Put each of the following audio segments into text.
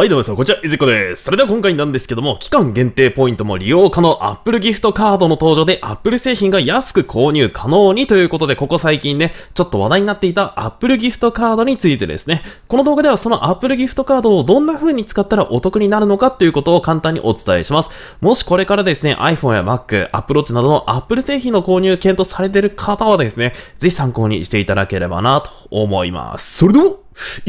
はい、どうも皆こんにちは、いずこです。それでは今回なんですけども、期間限定ポイントも利用可能 Apple ギフトカードの登場で Apple 製品が安く購入可能にということで、ここ最近ね、ちょっと話題になっていた Apple ギフトカードについてですね、この動画ではその Apple ギフトカードをどんな風に使ったらお得になるのかということを簡単にお伝えします。もしこれからですね、iPhone や Mac、Apple Watch などの Apple 製品の購入検討されている方はですね、ぜひ参考にしていただければなと思います。それでは、行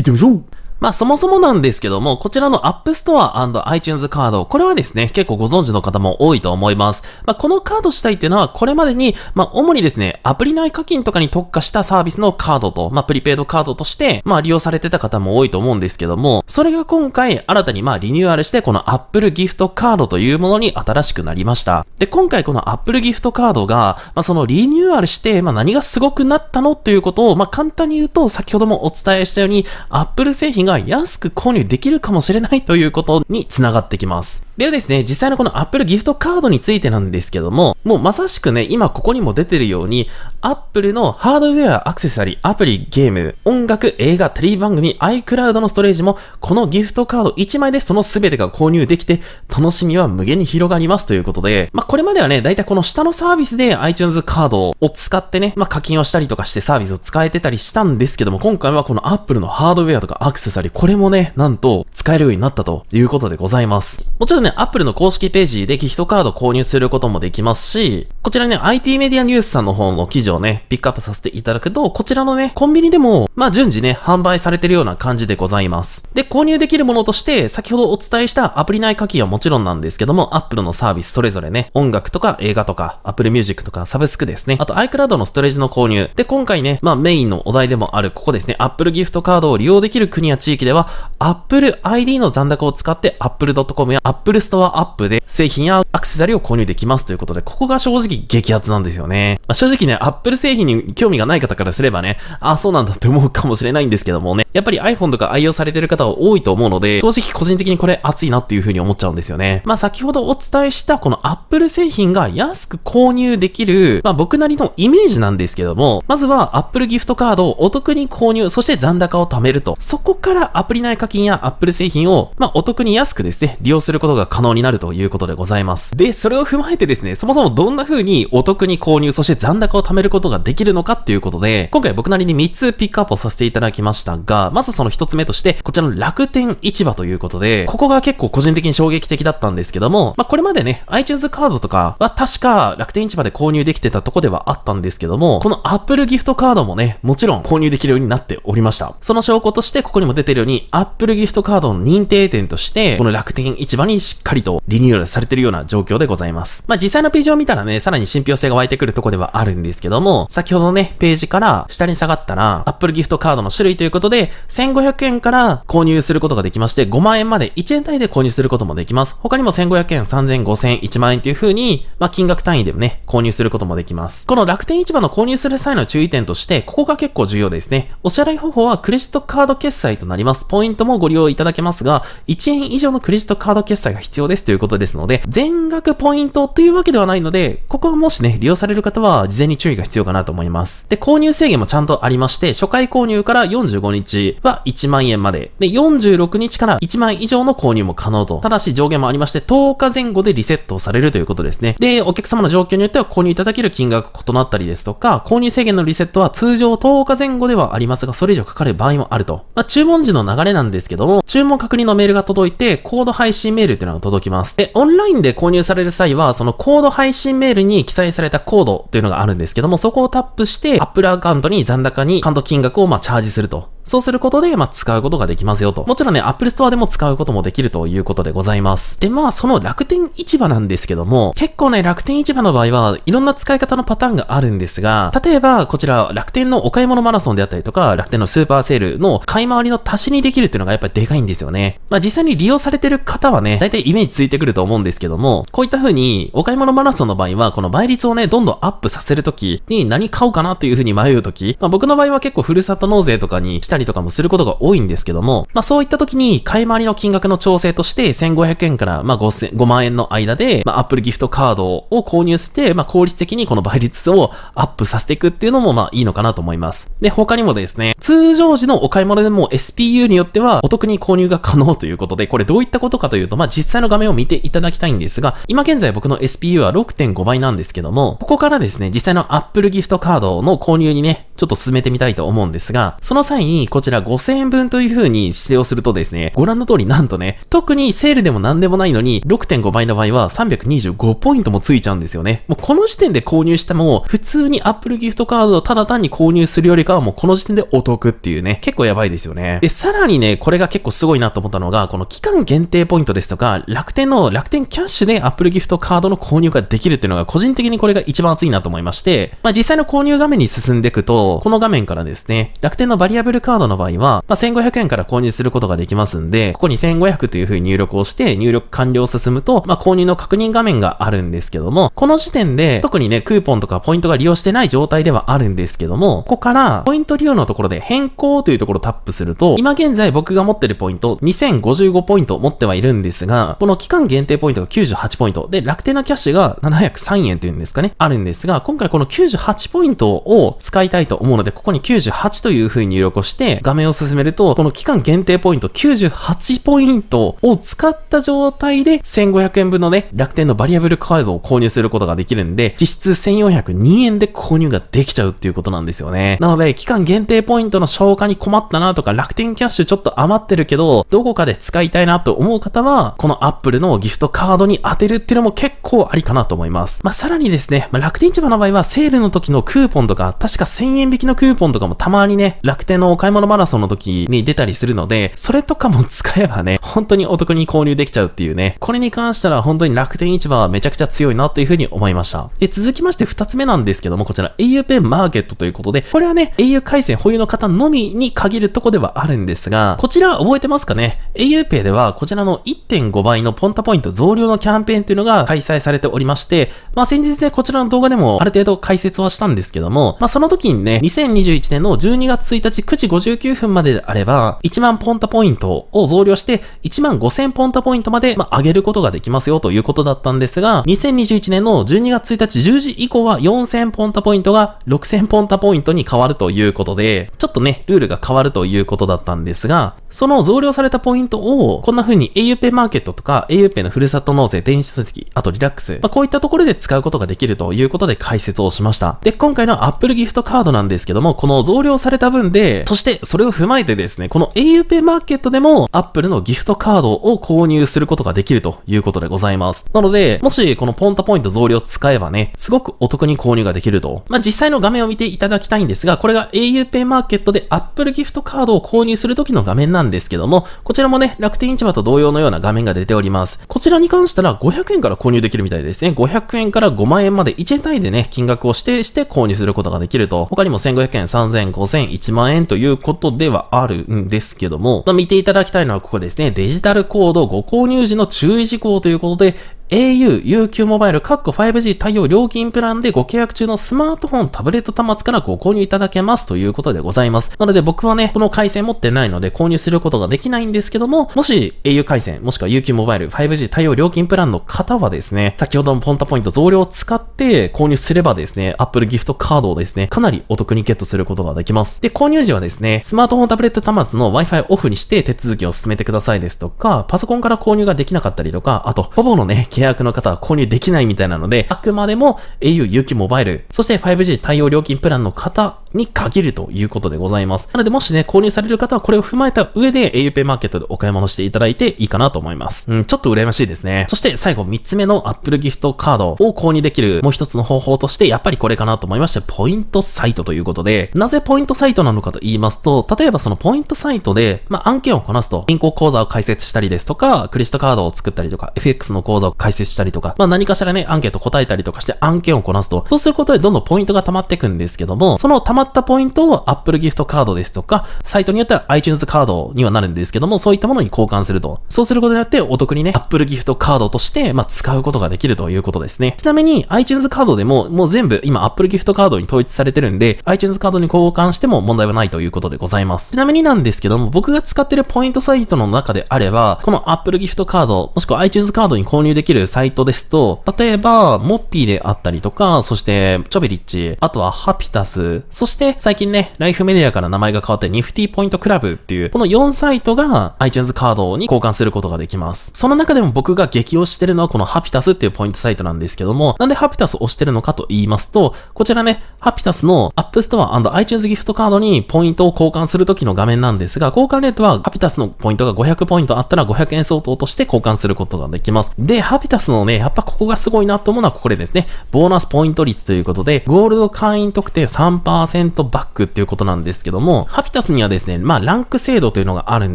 ってみましょうまあそもそもなんですけども、こちらの App Store iTunes カード、これはですね、結構ご存知の方も多いと思います。まあこのカード自体っていうのは、これまでに、まあ主にですね、アプリ内課金とかに特化したサービスのカードと、まあプリペイドカードとして、まあ利用されてた方も多いと思うんですけども、それが今回新たにまあリニューアルして、この Apple ギフトカードというものに新しくなりました。で、今回この Apple ギフトカードが、まあそのリニューアルして、まあ何がすごくなったのということを、まあ簡単に言うと、先ほどもお伝えしたように、Apple 製品がが安く購入できるかもしれないということにつながってきます。ではですね、実際のこの Apple ギフトカードについてなんですけども、もうまさしくね、今ここにも出てるように、Apple のハードウェア、アクセサリー、アプリ、ゲーム、音楽、映画、テレビ番組、iCloud のストレージも、このギフトカード1枚でその全てが購入できて、楽しみは無限に広がりますということで、まあこれまではね、だいたいこの下のサービスで iTunes カードを使ってね、まあ課金をしたりとかしてサービスを使えてたりしたんですけども、今回はこの Apple のハードウェアとかアクセサリー、これもね、なんと使えるようになったということでございます。もちろんね、ね、Apple の公式ページでギフトカード購入することもできますし、こちらね、IT メディアニュースさんの方の記事をね、ピックアップさせていただくと、こちらのね、コンビニでも、まあ、順次ね、販売されてるような感じでございます。で、購入できるものとして、先ほどお伝えしたアプリ内課金はもちろんなんですけども、Apple のサービスそれぞれね、音楽とか映画とか、Apple Music とかサブスクですね、あと iCloud のストレージの購入。で、今回ね、まあ、メインのお題でもある、ここですね、Apple ギフトカードを利用できる国や地域では、Apple ID の残高を使って Apple.com や Apple グストアアップで製品やアクセサリーを購入できますということで、ここが正直激アツなんですよね。まあ、正直ね、Apple 製品に興味がない方からすればね、あ、そうなんだって思うかもしれないんですけどもね、やっぱり iPhone とか愛用されてる方は多いと思うので、正直個人的にこれ熱いなっていう風に思っちゃうんですよね。まあ先ほどお伝えしたこの Apple 製品が安く購入できる、まあ僕なりのイメージなんですけども、まずは Apple ギフトカードをお得に購入、そして残高を貯めると、そこからアプリ内課金や Apple 製品を、まあお得に安くですね、利用することが可能になるということでございます。で、それを踏まえてですね、そもそもどんな風にお得に購入、そして残高を貯めることができるのかっていうことで、今回僕なりに3つピックアップをさせていただきましたが、まずその1つ目として、こちらの楽天市場ということで、ここが結構個人的に衝撃的だったんですけども、まあ、これまでね、iTunes カードとかは確か楽天市場で購入できてたとこではあったんですけども、この Apple ギフトカードもね、もちろん購入できるようになっておりました。その証拠として、ここにも出てるように、Apple ギフトカードの認定店として、この楽天市場にしっかりとリニューアルされてるような状況でございます。まあ、実際のページを見たらね、さらに信憑性が湧いてくるとこではあるんですけども、先ほどね、ページから下に下がったら、Apple ギフトカードの種類ということで、1500円から購入することができまして、5万円まで1円単位で購入することもできます。他にも1500円、3000 5000円、1万円という風に、まあ、金額単位でもね、購入することもできます。この楽天市場の購入する際の注意点として、ここが結構重要ですね。お支払い方法はクレジットカード決済となります。ポイントもご利用いただけますが、1円以上のクレジットカード決済が必要ですということですので、全額ポイントというわけではないので、ここはもしね、利用される方は事前に注意が必要かなと思います。で、購入制限もちゃんとありまして、初回購入から45日は1万円まで、で、46日から1万以上の購入も可能と、ただし上限もありまして、10日前後でリセットされるということですね。で、お客様の状況によっては購入いただける金額異なったりですとか、購入制限のリセットは通常10日前後ではありますが、それ以上かかる場合もあると。まあ、注文時の流れなんですけども、注文確認のメールが届いて、コード配信メールっていうのなのが届きます。で、オンラインで購入される際は、そのコード配信メールに記載されたコードというのがあるんですけども、そこをタップして、Apple アカウントに残高にント金額をまあチャージすると。そうすることで、まあ、使うことができますよと。もちろんね、Apple Store でも使うこともできるということでございます。で、まあ、その楽天市場なんですけども、結構ね、楽天市場の場合は、いろんな使い方のパターンがあるんですが、例えば、こちら、楽天のお買い物マラソンであったりとか、楽天のスーパーセールの買い回りの足しにできるっていうのがやっぱりでかいんですよね。まあ、実際に利用されてる方はね、大体イメージついてくると思うんですけども、こういった風に、お買い物マラソンの場合は、この倍率をね、どんどんアップさせるときに何買おうかなという風に迷うとき、まあ、僕の場合は結構ふるさと納税とかにしたりりとかもすることが多いんですけども、まあそういった時に買い回りの金額の調整として1500円からまあ5000、5万円の間で、まあ Apple ギフトカードを購入して、まあ効率的にこの倍率をアップさせていくっていうのもまあいいのかなと思います。で、他にもですね、通常時のお買い物でも SPU によってはお得に購入が可能ということで、これどういったことかというと、まあ実際の画面を見ていただきたいんですが、今現在僕の SPU は6.5倍なんですけども、ここからですね、実際の Apple ギフトカードの購入にね、ちょっと進めてみたいと思うんですが、その際にこちら5000円分という風に指定をするとですね、ご覧の通りなんとね、特にセールでも何でもないのに6.5倍の場合は325ポイントもついちゃうんですよね。もうこの時点で購入しても普通に Apple ギフトカードをただ単に購入するよりかはもうこの時点でお得っていうね、結構やばいですよね。で、さらにね、これが結構すごいなと思ったのが、この期間限定ポイントですとか、楽天の楽天キャッシュで Apple ギフトカードの購入ができるっていうのが個人的にこれが一番熱いなと思いまして、まあ実際の購入画面に進んでいくと、この画面からですね、楽天のバリアブルカードカードの場合は、まあ、1500円から購入することができますんで、ここに1500という風に入力をして、入力完了を進むと、まあ、購入の確認画面があるんですけども、この時点で、特にね、クーポンとかポイントが利用してない状態ではあるんですけども、ここから、ポイント利用のところで変更というところをタップすると、今現在僕が持ってるポイント、2055ポイント持ってはいるんですが、この期間限定ポイントが98ポイント、で、楽天のキャッシュが703円というんですかね、あるんですが、今回この98ポイントを使いたいと思うので、ここに98という風に入力をして、して画面を進めると、この期間限定ポイント98ポイントを使った状態で1500円分のね、楽天のバリアブルカードを購入することができるんで、実質1402円で購入ができちゃうっていうことなんですよね。なので、期間限定ポイントの消化に困ったなとか、楽天キャッシュちょっと余ってるけど、どこかで使いたいなと思う方は、この Apple のギフトカードに当てるっていうのも結構ありかなと思います。まあ、さらにですね、まあ、楽天市場の場合はセールの時のクーポンとか、確か1000円引きのクーポンとかもたまにね、楽天のお買いい物マラソンの時に出たりするので、それとかも使えばね、本当にお得に購入できちゃうっていうね。これに関したら本当に楽天市場はめちゃくちゃ強いなというふうに思いました。で、続きまして2つ目なんですけども、こちら auPay マーケットということで、これはね、au 回線保有の方のみに限るとこではあるんですが、こちら覚えてますかね ?auPay ではこちらの1.5倍のポンタポイント増量のキャンペーンというのが開催されておりまして、まあ先日ね、こちらの動画でもある程度解説はしたんですけども、まあその時にね、2021年の12月1日9時59分までであれば、1万ポンタポイントを増量して、1万5000ポンタポイントまで、まあ、上げることができますよということだったんですが、2021年の12月1日10時以降は4000ポンタポイントが6000ポンタポイントに変わるということで、ちょっとね、ルールが変わるということだったんですが、その増量されたポイントを、こんな風に auPay マーケットとか auPay のふるさと納税、電子書籍、あとリラックス、まあ、こういったところで使うことができるということで解説をしました。で、今回の Apple ギフトカードなんですけども、この増量された分で、そしてしてそれを踏まえてですね、この auPay マーケットでも Apple のギフトカードを購入することができるということでございます。なので、もしこのポンタポイント増量使えばね、すごくお得に購入ができると。まあ、実際の画面を見ていただきたいんですが、これが auPay マーケットで Apple ギフトカードを購入するときの画面なんですけども、こちらもね、楽天市場と同様のような画面が出ております。こちらに関したら500円から購入できるみたいですね。500円から5万円まで1円単位でね、金額を指定して購入することができると。他にも1500円、3000円、5000円、1万円ということではあるんですけども、見ていただきたいのはここですね。デジタルコードご購入時の注意事項ということで、au, UQ モバイル、カッコ 5G 対応料金プランでご契約中のスマートフォン、タブレット端末からご購入いただけますということでございます。なので僕はね、この回線持ってないので購入することができないんですけども、もし au 回線、もしくは UQ モバイル、5G 対応料金プランの方はですね、先ほどのポンタポイント増量を使って購入すればですね、Apple ギフトカードをですね、かなりお得にゲットすることができます。で、購入時はですね、ね、スマートフォンタブレット端末の Wi-Fi オフにして手続きを進めてくださいですとか、パソコンから購入ができなかったりとか、あと、ほぼのね、契約の方は購入できないみたいなので、あくまでも au 有機モバイル、そして 5G 対応料金プランの方に限るということでございます。なので、もしね、購入される方はこれを踏まえた上で auPay マーケットでお買い物していただいていいかなと思います。うん、ちょっと羨ましいですね。そして最後、3つ目の Apple ギフトカードを購入できるもう一つの方法として、やっぱりこれかなと思いまして、ポイントサイトということで、なぜポイントサイトなのかと言いますますと、例えばそのポイントサイトで、まあ、案件をこなすと、銀行口座を開設したりですとか、クレジットカードを作ったりとか、FX の口座を開設したりとか、まあ、何かしらね、アンケート答えたりとかして案件をこなすと、そうすることでどんどんポイントが溜まっていくんですけども、その溜まったポイントを Apple ギフトカードですとか、サイトによっては iTunes カードにはなるんですけども、そういったものに交換すると。そうすることによってお得にね、Apple ギフトカードとして、まあ、使うことができるということですね。ちなみに iTunes カードでも、もう全部今 Apple ギフトカードに統一されてるんで、iTunes カードに交換しても問題はないということことでございます。ちなみになんですけども、僕が使ってるポイントサイトの中であれば、この Apple ギフトカード、もしくは iTunes カードに購入できるサイトですと、例えば、モッピーであったりとか、そして、チョビリッチ、あとはハピタス、そして最近ね、ライフメディアから名前が変わってニフティポイントクラブっていう、この4サイトが iTunes カードに交換することができます。その中でも僕が激推してるのはこのハピタスっていうポイントサイトなんですけども、なんでハピタスを押してるのかと言いますと、こちらね、ハピタスの App Store&iTunes ギフトカードにポイントをを交換するときの画面なんですが、交換レートはハピタスのポイントが500ポイントあったら500円相当として交換することができます。で、ハピタスのね、やっぱここがすごいなと思うのはこれですね。ボーナスポイント率ということで、ゴールド会員特定3%バックっていうことなんですけども、ハピタスにはですね、まあランク制度というのがあるん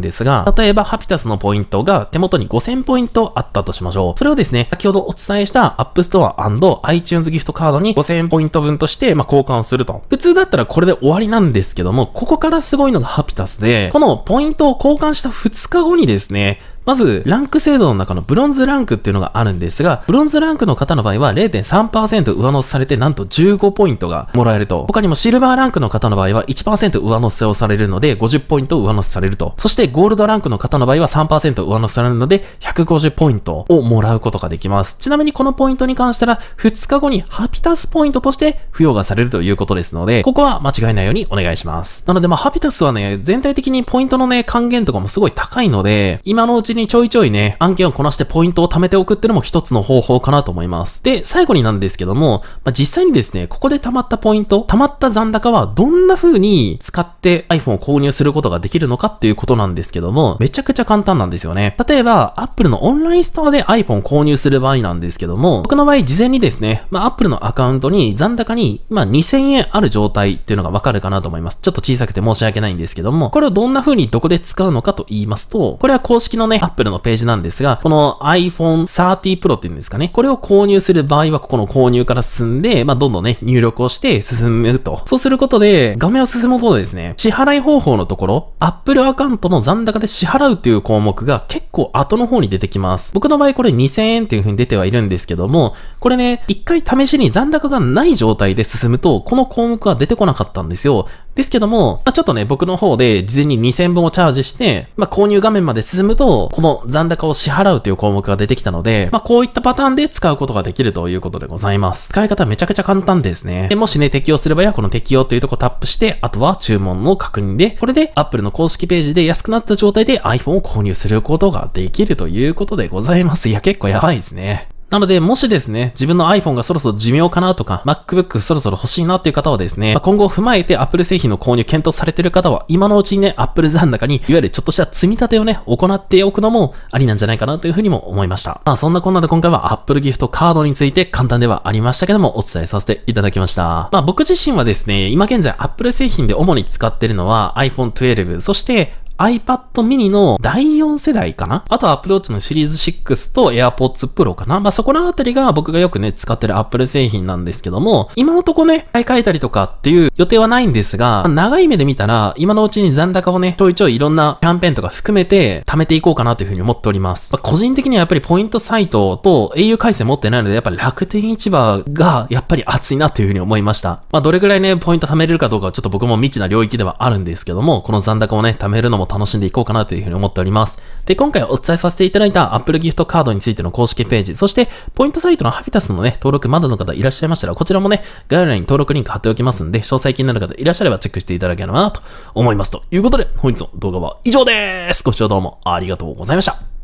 ですが、例えばハピタスのポイントが手元に5000ポイントあったとしましょう。それをですね、先ほどお伝えした App Store iTunes ギフトカードに5000ポイント分として、まあ交換をすると。普通だったらこれで終わりなんですけども、ここからからすごいのがハピタスで、このポイントを交換した2日後にですね、まず、ランク制度の中のブロンズランクっていうのがあるんですが、ブロンズランクの方の場合は0.3%上乗せされて、なんと15ポイントがもらえると。他にもシルバーランクの方の場合は1%上乗せをされるので、50ポイント上乗せされると。そして、ゴールドランクの方の場合は3%上乗せされるので、150ポイントをもらうことができます。ちなみにこのポイントに関したら、2日後にハピタスポイントとして付与がされるということですので、ここは間違いないようにお願いします。なので、まあ、ハピタスはね、全体的にポイントのね、還元とかもすごい高いので、今のうちにちょいちょいね、案件をこなしてポイントを貯めておくっていうのも一つの方法かなと思います。で、最後になんですけども、まあ、実際にですね、ここで貯まったポイント、貯まった残高はどんな風に使って iPhone を購入することができるのかっていうことなんですけども、めちゃくちゃ簡単なんですよね。例えば、Apple のオンラインストアで iPhone 購入する場合なんですけども、僕の場合事前にですね、まあ、Apple のアカウントに残高に、まあ、2000円ある状態っていうのがわかるかなと思います。ちょっと小さくて申し訳ないんですけども、これをどんな風にどこで使うのかと言いますと、これは公式のね、Apple のページなんですが、この iPhone 30 Pro っていうんですかね、これを購入する場合は、ここの購入から進んで、まあ、どんどんね、入力をして進むと。そうすることで、画面を進むとですね、支払い方法のところ、Apple アカウントの残高で支払うっていう項目が結構後の方に出てきます。僕の場合これ2000円っていう風に出てはいるんですけども、これね、一回試しに残高がない状態で進むと、この項目は出てこなかったんですよ。ですけども、まあ、ちょっとね、僕の方で事前に2000分をチャージして、まあ、購入画面まで進むと、この残高を支払うという項目が出てきたので、まあ、こういったパターンで使うことができるということでございます。使い方めちゃくちゃ簡単ですね。でもしね、適用すればや、この適用というとこタップして、あとは注文の確認で、これで Apple の公式ページで安くなった状態で iPhone を購入することができるということでございます。いや、結構やばいですね。なので、もしですね、自分の iPhone がそろそろ寿命かなとか、MacBook そろそろ欲しいなっていう方はですね、まあ、今後踏まえて Apple 製品の購入検討されてる方は、今のうちにね、Apple 残高に、いわゆるちょっとした積み立てをね、行っておくのもありなんじゃないかなというふうにも思いました。まあ、そんなこんなで今回は Apple ギフトカードについて簡単ではありましたけども、お伝えさせていただきました。まあ、僕自身はですね、今現在 Apple 製品で主に使ってるのは iPhone 12、そして iPad mini の第4世代かなあとは Apple Watch のシリーズ6と AirPods Pro かなまあ、そこのあたりが僕がよくね、使ってる Apple 製品なんですけども、今のとこね、買い替えたりとかっていう予定はないんですが、長い目で見たら、今のうちに残高をね、ちょいちょいいろんなキャンペーンとか含めて、貯めていこうかなというふうに思っております。まあ、個人的にはやっぱりポイントサイトと au 回線持ってないので、やっぱ楽天市場がやっぱり熱いなというふうに思いました。まあ、どれぐらいね、ポイント貯めれるかどうかはちょっと僕も未知な領域ではあるんですけども、この残高をね、貯めるのも楽しんでいこうかなというふうに思っております。で、今回お伝えさせていただいた Apple フトカードについての公式ページ、そしてポイントサイトのハビタスのね、登録まだの方いらっしゃいましたら、こちらもね、概要欄に登録リンク貼っておきますんで、詳細気になる方いらっしゃればチェックしていただければなと思います。ということで、本日の動画は以上です。ご視聴どうもありがとうございました。